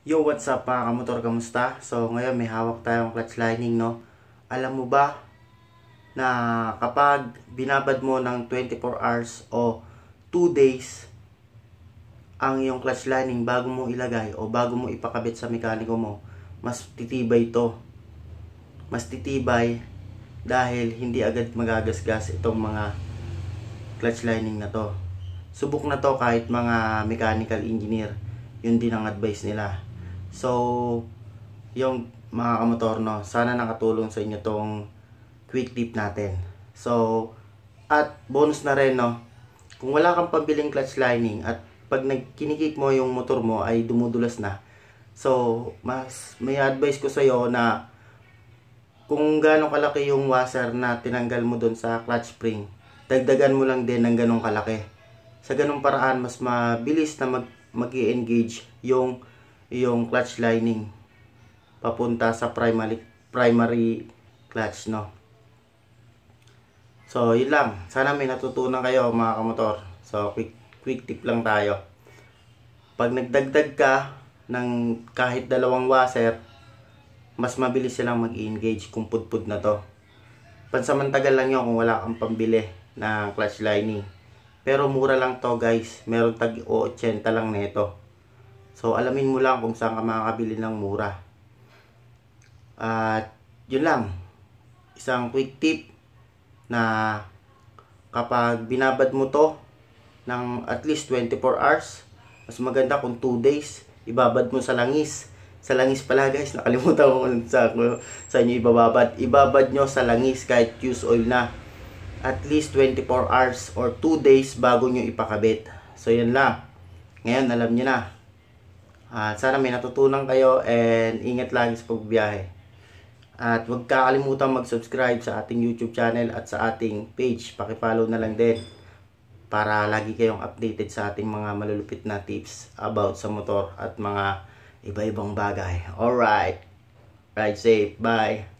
Yo, what's up mga kamotor, kamusta? So, ngayon may hawak tayong clutch lining, no? Alam mo ba na kapag binabad mo ng 24 hours o 2 days ang iyong clutch lining bago mo ilagay o bago mo ipakabit sa mekaniko mo, mas titibay to. Mas titibay dahil hindi agad magagasgas itong mga clutch lining na to. Subok na to kahit mga mechanical engineer. Yun din ang advice nila So, yung mga kamotor, no, sana nakatulong sa inyo tong quick tip natin. So, at bonus na rin, no, kung wala kang pambiling clutch lining at pag nagkinikik mo yung motor mo ay dumudulas na. So, mas may advice ko sa iyo na kung gaano kalaki yung washer na tinanggal mo doon sa clutch spring, dagdagan mo lang din ng ganong kalaki. Sa ganong paraan, mas mabilis na mag, mag engage yung yung clutch lining papunta sa primary primary clutch no so yun lang sana may natutunan kayo mga kamotor so quick, quick tip lang tayo pag nagdagdag ka ng kahit dalawang washer mas mabilis silang mag-engage kung pudpud na to pansamantagal lang yun kung wala kang pambili na clutch lining pero mura lang to guys meron tag 80 lang nito So, alamin mo lang kung saan ka makakabili ng mura. At, yun lang. Isang quick tip na kapag binabad mo to ng at least 24 hours, mas maganda kung 2 days, ibabad mo sa langis. Sa langis pala guys, nakalimutan ko sa, sa inyo ibababad. Ibabad nyo sa langis kahit use oil na. At least 24 hours or 2 days bago nyo ipakabit. So, yan lang. Ngayon, alam nyo na. At sana may natutunan kayo and ingat lagi sa pagbiyahe. At huwag kakalimutan mag-subscribe sa ating YouTube channel at sa ating page. Paki-follow na lang din para lagi kayong updated sa ating mga malulupit na tips about sa motor at mga iba-ibang bagay. Alright, ride safe, bye!